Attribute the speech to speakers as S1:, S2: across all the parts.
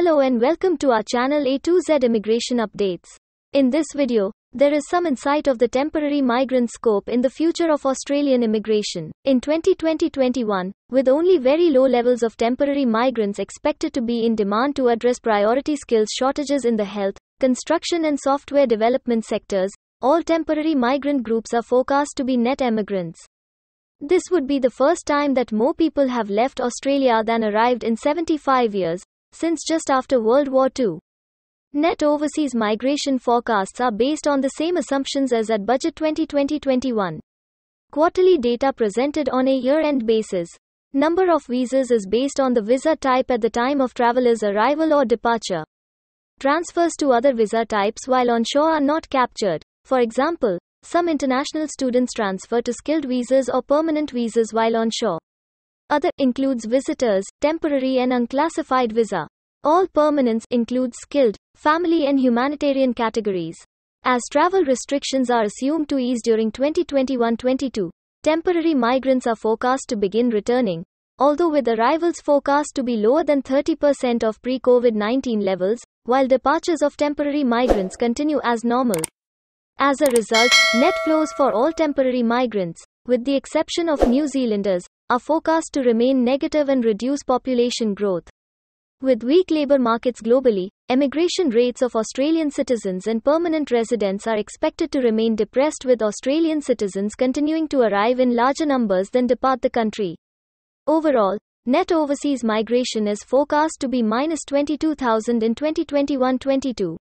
S1: Hello and welcome to our channel A2Z Immigration Updates. In this video, there is some insight of the temporary migrant scope in the future of Australian immigration. In 2020-21, with only very low levels of temporary migrants expected to be in demand to address priority skills shortages in the health, construction and software development sectors, all temporary migrant groups are forecast to be net emigrants. This would be the first time that more people have left Australia than arrived in 75 years, since just after World War II. Net overseas migration forecasts are based on the same assumptions as at Budget 2020-21. Quarterly data presented on a year-end basis. Number of visas is based on the visa type at the time of traveler's arrival or departure. Transfers to other visa types while on shore are not captured. For example, some international students transfer to skilled visas or permanent visas while on shore. Other includes visitors, temporary and unclassified visa. All permanents include skilled, family and humanitarian categories. As travel restrictions are assumed to ease during 2021-22, temporary migrants are forecast to begin returning, although with arrivals forecast to be lower than 30% of pre-COVID-19 levels, while departures of temporary migrants continue as normal. As a result, net flows for all temporary migrants, with the exception of New Zealanders, are forecast to remain negative and reduce population growth. With weak labor markets globally, emigration rates of Australian citizens and permanent residents are expected to remain depressed, with Australian citizens continuing to arrive in larger numbers than depart the country. Overall, net overseas migration is forecast to be minus 22,000 in 2021 22.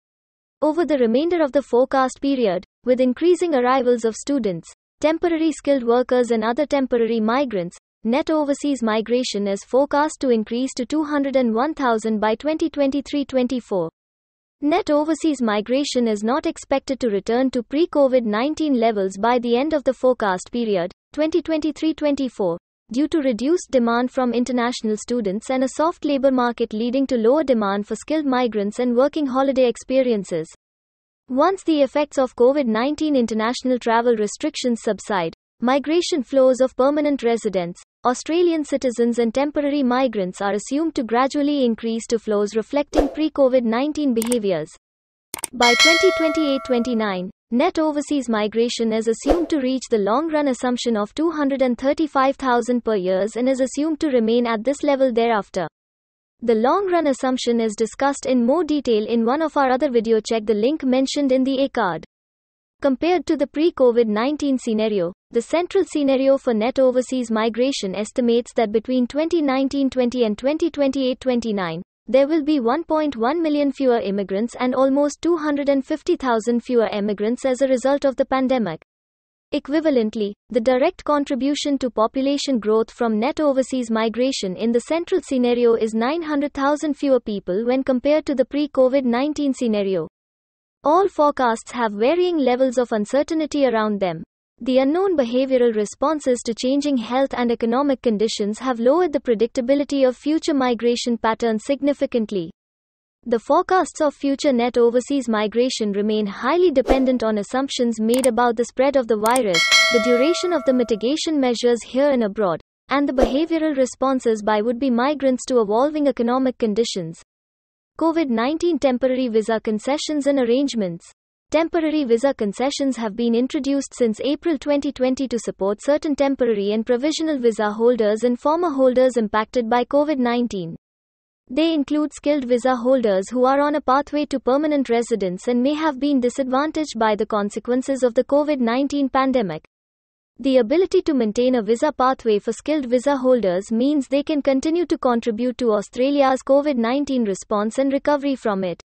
S1: Over the remainder of the forecast period, with increasing arrivals of students, temporary skilled workers, and other temporary migrants, Net overseas migration is forecast to increase to 201,000 by 2023 24. Net overseas migration is not expected to return to pre COVID 19 levels by the end of the forecast period, 2023 24, due to reduced demand from international students and a soft labor market leading to lower demand for skilled migrants and working holiday experiences. Once the effects of COVID 19 international travel restrictions subside, Migration flows of permanent residents, Australian citizens, and temporary migrants are assumed to gradually increase to flows reflecting pre COVID 19 behaviours. By 2028 29, net overseas migration is assumed to reach the long run assumption of 235,000 per year and is assumed to remain at this level thereafter. The long run assumption is discussed in more detail in one of our other video. Check the link mentioned in the A card. Compared to the pre-COVID-19 scenario, the central scenario for net overseas migration estimates that between 2019-20 and 2028-29, there will be 1.1 million fewer immigrants and almost 250,000 fewer emigrants as a result of the pandemic. Equivalently, the direct contribution to population growth from net overseas migration in the central scenario is 900,000 fewer people when compared to the pre COVID 19 scenario, all forecasts have varying levels of uncertainty around them. The unknown behavioral responses to changing health and economic conditions have lowered the predictability of future migration patterns significantly. The forecasts of future net overseas migration remain highly dependent on assumptions made about the spread of the virus, the duration of the mitigation measures here and abroad, and the behavioral responses by would be migrants to evolving economic conditions. COVID 19 Temporary Visa Concessions and Arrangements. Temporary visa concessions have been introduced since April 2020 to support certain temporary and provisional visa holders and former holders impacted by COVID 19. They include skilled visa holders who are on a pathway to permanent residence and may have been disadvantaged by the consequences of the COVID 19 pandemic. The ability to maintain a visa pathway for skilled visa holders means they can continue to contribute to Australia's COVID 19 response and recovery from it.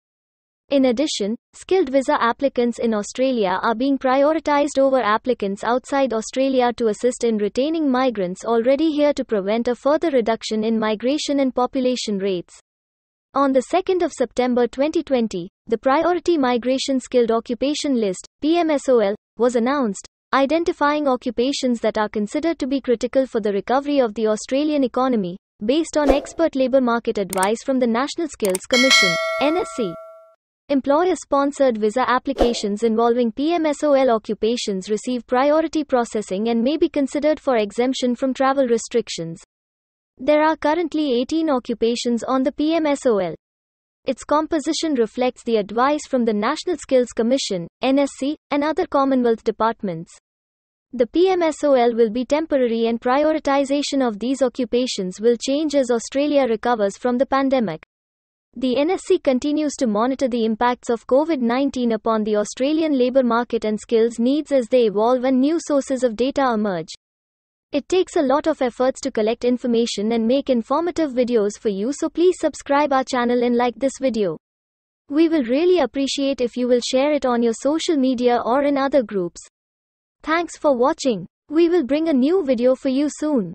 S1: In addition, skilled visa applicants in Australia are being prioritised over applicants outside Australia to assist in retaining migrants already here to prevent a further reduction in migration and population rates. On 2 September 2020, the Priority Migration Skilled Occupation List, PMSOL, was announced, identifying occupations that are considered to be critical for the recovery of the Australian economy, based on expert labour market advice from the National Skills Commission, NSC. Employer sponsored visa applications involving PMSOL occupations receive priority processing and may be considered for exemption from travel restrictions. There are currently 18 occupations on the PMSOL. Its composition reflects the advice from the National Skills Commission, NSC, and other Commonwealth departments. The PMSOL will be temporary and prioritization of these occupations will change as Australia recovers from the pandemic. The NSC continues to monitor the impacts of COVID 19 upon the Australian labour market and skills needs as they evolve and new sources of data emerge. It takes a lot of efforts to collect information and make informative videos for you, so please subscribe our channel and like this video. We will really appreciate if you will share it on your social media or in other groups. Thanks for watching. We will bring a new video for you soon.